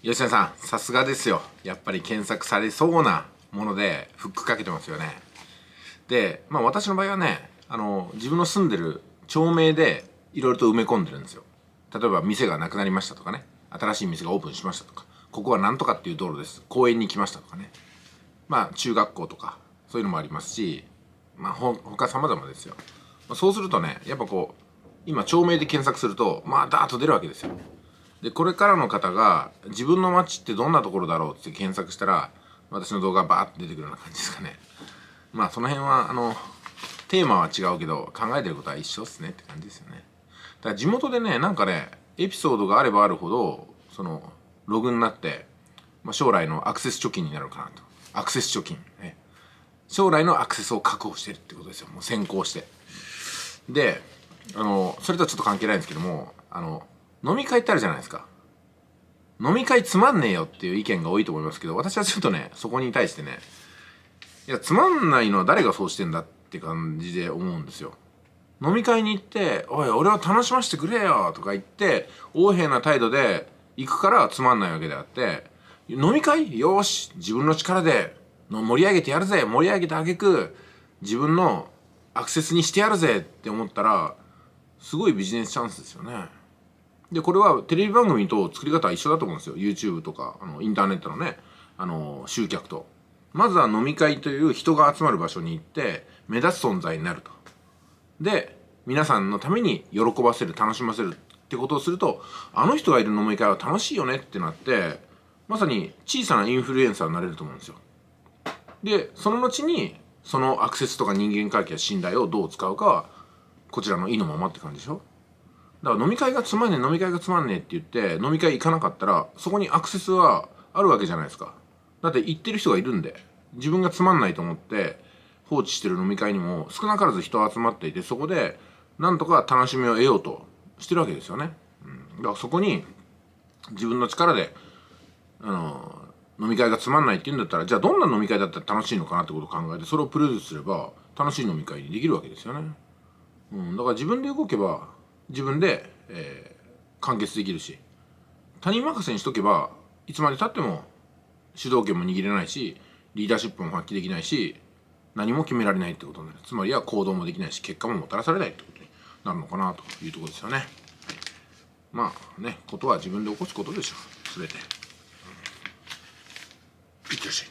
吉田さんさすがですよやっぱり検索されそうなものでフックかけてますよねでまあ私の場合はねあの自分の住んでる町名でいろいろと埋め込んでるんですよ例えば店がなくなりましたとかね新しい店がオープンしましたとかここはなんとかっていう道路です公園に来ましたとかねまあ中学校とかそういうのもありますしまあほ他様々ですよ、まあ、そうするとねやっぱこう今町名で検索するとまあダーッと出るわけですよでこれからの方が自分の街ってどんなところだろうって検索したら私の動画バーって出てくるような感じですかねまあその辺はあのテーマは違うけど考えてることは一緒っすねって感じですよねだから地元でねなんかねエピソードがあればあるほどそのログになって、まあ、将来のアクセス貯金になるかなとアクセス貯金ね将来のアクセスを確保してるってことですよもう先行してであのそれとはちょっと関係ないんですけどもあの飲み会ってあるじゃないですか。飲み会つまんねえよっていう意見が多いと思いますけど、私はちょっとね、そこに対してね、いや、つまんないのは誰がそうしてんだって感じで思うんですよ。飲み会に行って、おい、俺は楽しませてくれよとか言って、横柄な態度で行くからつまんないわけであって、飲み会よし自分の力で盛り上げてやるぜ盛り上げてあげく、自分のアクセスにしてやるぜって思ったら、すごいビジネスチャンスですよね。で、これはテレビ番組と作り方は一緒だと思うんですよ。YouTube とか、あの、インターネットのね、あの、集客と。まずは飲み会という人が集まる場所に行って、目立つ存在になると。で、皆さんのために喜ばせる、楽しませるってことをすると、あの人がいる飲み会は楽しいよねってなって、まさに小さなインフルエンサーになれると思うんですよ。で、その後に、そのアクセスとか人間関係や信頼をどう使うかは、こちらの意のままって感じでしょだから飲み会がつまんねえ飲み会がつまんねえって言って飲み会行かなかったらそこにアクセスはあるわけじゃないですかだって行ってる人がいるんで自分がつまんないと思って放置してる飲み会にも少なからず人集まっていてそこでなんとか楽しみを得ようとしてるわけですよね、うん、だからそこに自分の力であの飲み会がつまんないって言うんだったらじゃあどんな飲み会だったら楽しいのかなってことを考えてそれをプロデュースすれば楽しい飲み会にできるわけですよね、うん、だから自分で動けば自分で、えー、完結できるし他人任せにしとけばいつまでたっても主導権も握れないしリーダーシップも発揮できないし何も決められないってことになるつまりは行動もできないし結果ももたらされないってことになるのかなというとこですよねまあねことは自分で起こすことでしょ全て、うん、いってらっしゃい